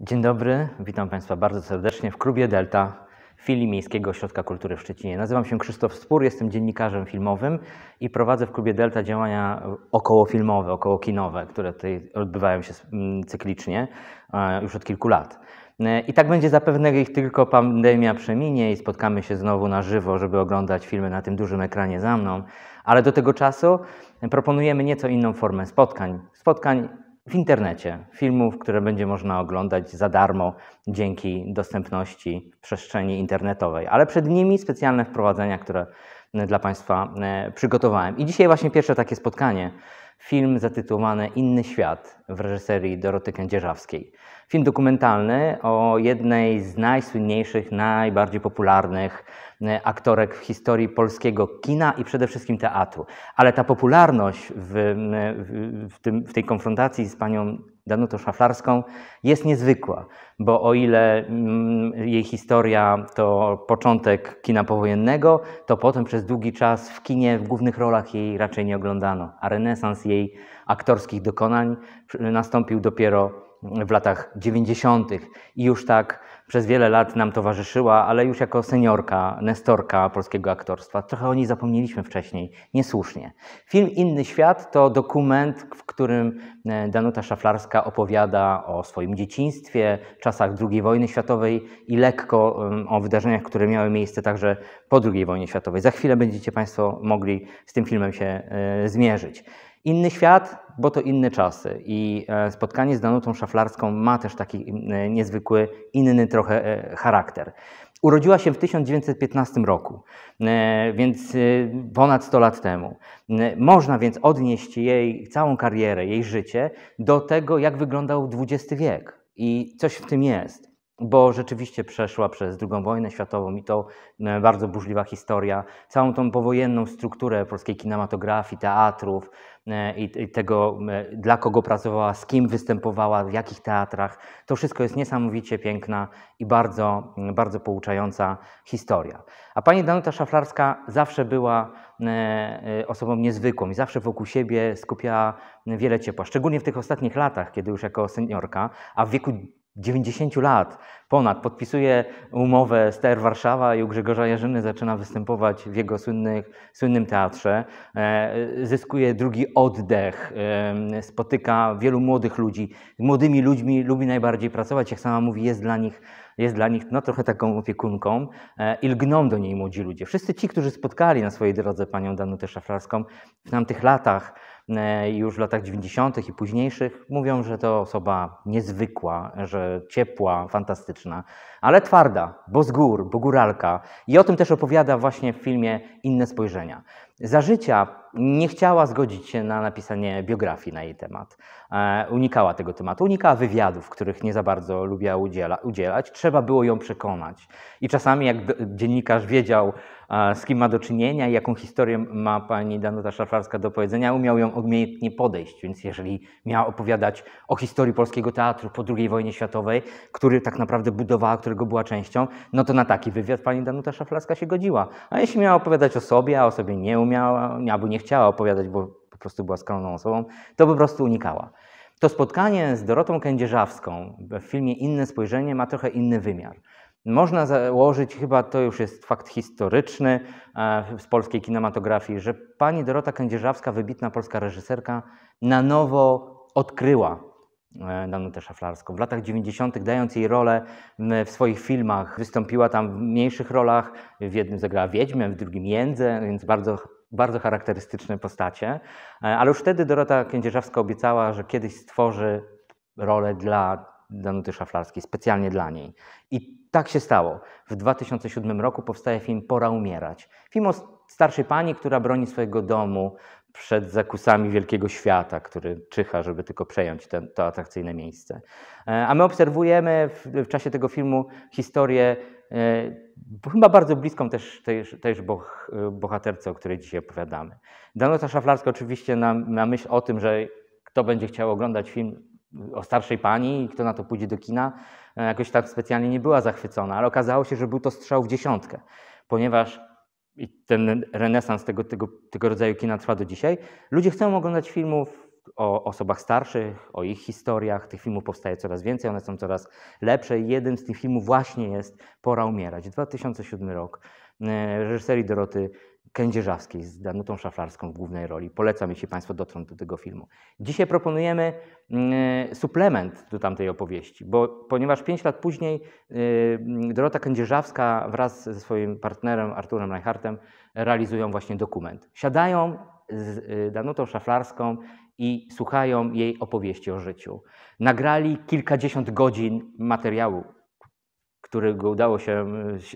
Dzień dobry, witam Państwa bardzo serdecznie w klubie Delta filii Miejskiego Ośrodka Kultury w Szczecinie. Nazywam się Krzysztof Spór, jestem dziennikarzem filmowym i prowadzę w klubie Delta działania okołofilmowe, okołokinowe, które tutaj odbywają się mm, cyklicznie e, już od kilku lat. E, I tak będzie zapewne, ich tylko pandemia przeminie i spotkamy się znowu na żywo, żeby oglądać filmy na tym dużym ekranie za mną. Ale do tego czasu proponujemy nieco inną formę spotkań. Spotkań w internecie, filmów, które będzie można oglądać za darmo dzięki dostępności przestrzeni internetowej. Ale przed nimi specjalne wprowadzenia, które dla Państwa e, przygotowałem. I dzisiaj właśnie pierwsze takie spotkanie film zatytułowany Inny Świat w reżyserii Doroty Kędzierzawskiej. Film dokumentalny o jednej z najsłynniejszych, najbardziej popularnych e, aktorek w historii polskiego kina i przede wszystkim teatru. Ale ta popularność w, w, w, tym, w tej konfrontacji z panią Danutą Szaflarską, jest niezwykła, bo o ile mm, jej historia to początek kina powojennego, to potem przez długi czas w kinie w głównych rolach jej raczej nie oglądano, a renesans jej aktorskich dokonań nastąpił dopiero w latach 90. i już tak przez wiele lat nam towarzyszyła, ale już jako seniorka, nestorka polskiego aktorstwa. Trochę o niej zapomnieliśmy wcześniej, niesłusznie. Film Inny Świat to dokument, w którym e, Danuta Szaflarska opowiada o swoim dzieciństwie, czasach II wojny światowej i lekko o wydarzeniach, które miały miejsce także po II wojnie światowej. Za chwilę będziecie Państwo mogli z tym filmem się e, zmierzyć. Inny świat, bo to inne czasy. I e, spotkanie z Danutą Szaflarską ma też taki e, niezwykły, inny trochę e, charakter. Urodziła się w 1915 roku, więc ponad 100 lat temu. Można więc odnieść jej całą karierę, jej życie do tego, jak wyglądał XX wiek. I coś w tym jest bo rzeczywiście przeszła przez II wojnę światową i to e, bardzo burzliwa historia. Całą tą powojenną strukturę polskiej kinematografii, teatrów e, i tego, e, dla kogo pracowała, z kim występowała, w jakich teatrach. To wszystko jest niesamowicie piękna i bardzo, bardzo pouczająca historia. A pani Danuta Szaflarska zawsze była osobą niezwykłą i zawsze wokół siebie skupiała wiele ciepła, szczególnie w tych ostatnich latach, kiedy już jako seniorka, a w wieku 90 lat ponad podpisuje umowę z TR Warszawa i u Grzegorza Jarzyny zaczyna występować w jego słynnych, słynnym teatrze. E, Zyskuje drugi oddech, e, spotyka wielu młodych ludzi. Młodymi ludźmi lubi najbardziej pracować, jak sama mówi, jest dla nich, jest dla nich no, trochę taką opiekunką e, i lgną do niej młodzi ludzie. Wszyscy ci, którzy spotkali na swojej drodze panią Danutę Szaflarską w tamtych latach, E, już w latach 90. i późniejszych mówią, że to osoba niezwykła, że ciepła, fantastyczna, ale twarda, bo z gór, bo góralka. I o tym też opowiada właśnie w filmie Inne spojrzenia za życia nie chciała zgodzić się na napisanie biografii na jej temat. E, unikała tego tematu, unikała wywiadów, których nie za bardzo lubiła udzielać. Trzeba było ją przekonać. I czasami, jak dziennikarz wiedział, e, z kim ma do czynienia i jaką historię ma pani Danuta Szaflarska do powiedzenia, umiał ją odmiennie podejść. Więc jeżeli miała opowiadać o historii polskiego teatru po II wojnie światowej, który tak naprawdę budowała, którego była częścią, no to na taki wywiad pani Danuta Szaflarska się godziła. A jeśli miała opowiadać o sobie, a o sobie nie umiała, umiała, albo nie chciała opowiadać, bo po prostu była skromną osobą, to po prostu unikała. To spotkanie z Dorotą Kędzierzawską w filmie Inne spojrzenie ma trochę inny wymiar. Można założyć, chyba to już jest fakt historyczny z e, polskiej kinematografii, że pani Dorota Kędzierzawska, wybitna polska reżyserka, na nowo odkryła e, Danutę Szaflarską. W latach 90. dając jej rolę w swoich filmach, wystąpiła tam w mniejszych rolach. W jednym zagrała Wiedźmę, w drugim Jędzę, więc bardzo bardzo charakterystyczne postacie. E, ale już wtedy Dorota Kędzierzawska obiecała, że kiedyś stworzy rolę dla Danuty Szaflarskiej, specjalnie dla niej. I tak się stało. W 2007 roku powstaje film Pora umierać. Film o starszej pani, która broni swojego domu przed zakusami wielkiego świata, który czyha, żeby tylko przejąć to atrakcyjne miejsce. E, a my obserwujemy w, w czasie tego filmu historię E, chyba bardzo bliską też, tejże boh, bohaterce, o której dzisiaj opowiadamy. Danuta Szaflarska oczywiście na, na, myśl o tym, że kto będzie chciał oglądać film o starszej pani i kto na to pójdzie do kina, e, jakoś tak specjalnie nie była zachwycona, ale okazało się, że był to strzał w dziesiątkę, ponieważ ten renesans tego, tego, tego rodzaju kina trwa do dzisiaj. Ludzie chcą oglądać filmów o osobach starszych, o ich historiach. Tych filmów powstaje coraz więcej, one są coraz lepsze Jeden jednym z tych filmów właśnie jest Pora umierać. 2007 rok e, reżyserii Doroty Kędzierzawskiej z Danutą Szaflarską w głównej roli. Polecam, jeśli Państwo dotrą do tego filmu. Dzisiaj proponujemy mm, e, suplement do tamtej opowieści, bo ponieważ pięć lat później e, Dorota Kędzierzawska wraz ze swoim partnerem Arturem Reinhardtem realizują właśnie dokument. Siadają z y, Danutą Szaflarską i słuchają jej opowieści o życiu. Nagrali kilkadziesiąt godzin materiału, którego udało się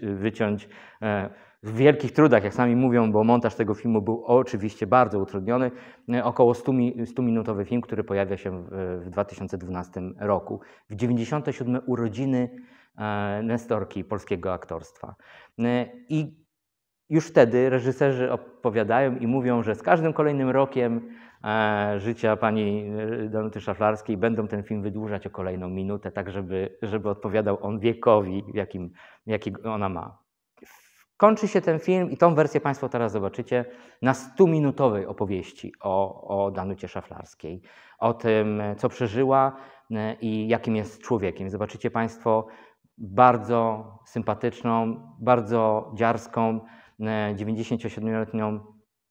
y, wyciąć e, w wielkich trudach, jak sami mówią, bo montaż tego filmu był oczywiście bardzo utrudniony. E, około 100-minutowy film, który pojawia się w 2012 roku. W 97 urodziny e, Nestorki polskiego aktorstwa. I już wtedy reżyserzy opowiadają i mówią, że z każdym kolejnym rokiem e, życia pani e, Danuty Szaflarskiej będą ten film wydłużać o kolejną minutę, tak żeby, żeby odpowiadał on wiekowi, jakim, jaki ona ma. Kończy się ten film i tą wersję Państwo teraz zobaczycie na 100-minutowej opowieści o, o Danucie Szaflarskiej, o tym, co przeżyła e, i jakim jest człowiekiem. Zobaczycie Państwo bardzo sympatyczną, bardzo dziarską, 97-letnią e,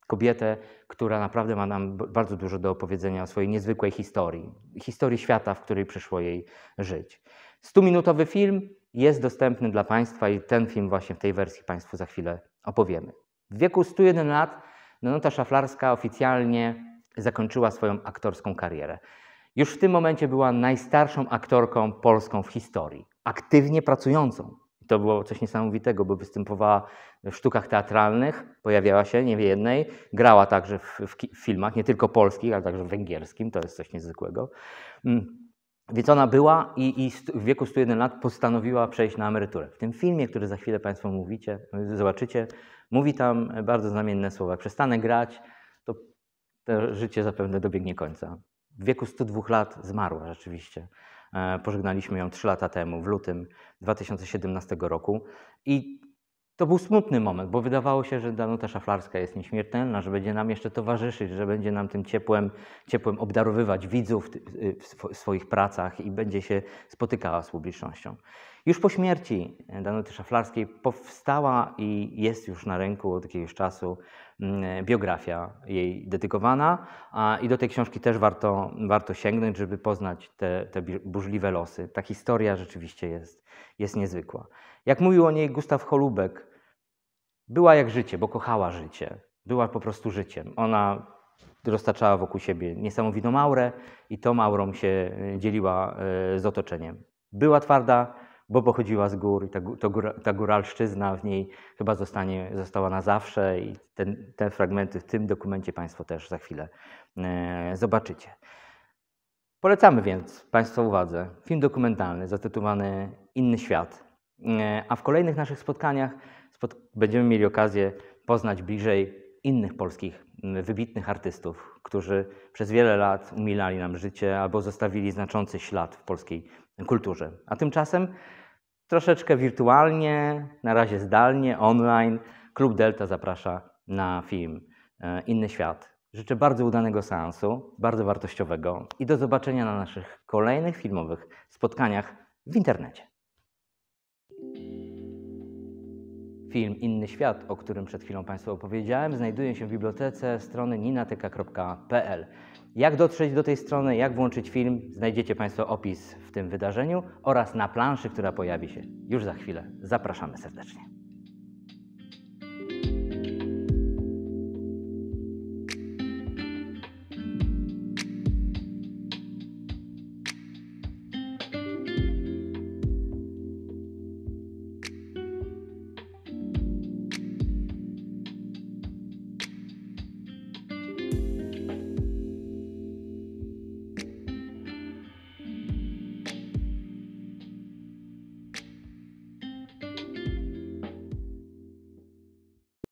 kobietę, która naprawdę ma nam bardzo dużo do opowiedzenia o swojej niezwykłej historii, historii świata, w której przyszło jej żyć. 100-minutowy film jest dostępny dla Państwa i ten film właśnie w tej wersji Państwu za chwilę opowiemy. W wieku 101 lat Nanota Szaflarska oficjalnie zakończyła swoją aktorską karierę. Już w tym momencie była najstarszą aktorką polską w historii, aktywnie pracującą. I to było coś niesamowitego, bo występowała w sztukach teatralnych, pojawiała się, nie w jednej, grała także w, w, filmach, nie tylko polskich, ale także węgierskim, to jest coś niezwykłego. Mm. Więc ona była i, i w wieku 101 lat postanowiła przejść na emeryturę. W tym filmie, który za chwilę Państwo mówicie, zobaczycie, mówi tam bardzo znamienne słowa. Przestanę grać, to, to życie zapewne dobiegnie końca w wieku 102 lat zmarła rzeczywiście. E, pożegnaliśmy ją 3 lata temu, w lutym 2017 roku. I to był smutny moment, bo wydawało się, że Danuta Szaflarska jest nieśmiertelna, że będzie nam jeszcze towarzyszyć, że będzie nam tym ciepłem, ciepłem obdarowywać widzów y, w swoich pracach i będzie się spotykała z publicznością. Już po śmierci Danuty Szaflarskiej powstała i jest już na rynku od jakiegoś czasu Mm, biografia jej dedykowana. I do tej książki też warto, warto sięgnąć, żeby poznać te, te burzliwe losy. Ta historia rzeczywiście jest, jest niezwykła. Jak mówił o niej Gustaw Holubek, była jak życie, bo kochała życie. Była po prostu życiem. Ona roztaczała wokół siebie niesamowitą aurę i tą aurą się e, dzieliła e, z otoczeniem. Była twarda, bo pochodziła z gór i ta, to ta góralszczyzna w niej chyba zostanie, została na zawsze i ten, te fragmenty w tym dokumencie Państwo też za chwilę e, zobaczycie. Polecamy więc Państwa uwadze film dokumentalny zatytułowany Inny Świat, e, a w kolejnych naszych spotkaniach spod, będziemy mieli okazję poznać bliżej innych polskich wybitnych artystów, którzy przez wiele lat umilali nam życie albo zostawili znaczący ślad w polskiej kulturze. A tymczasem troszeczkę wirtualnie, na razie zdalnie, online. Klub Delta zaprasza na film e, Inny Świat. Życzę bardzo udanego seansu, bardzo wartościowego i do zobaczenia na naszych kolejnych filmowych spotkaniach w internecie. Film Inny Świat, o którym przed chwilą Państwu opowiedziałem, znajduje się w bibliotece strony ninateka.pl. Jak dotrzeć do tej strony, jak włączyć film, znajdziecie Państwo opis w tym wydarzeniu oraz na planszy, która pojawi się już za chwilę. Zapraszamy serdecznie.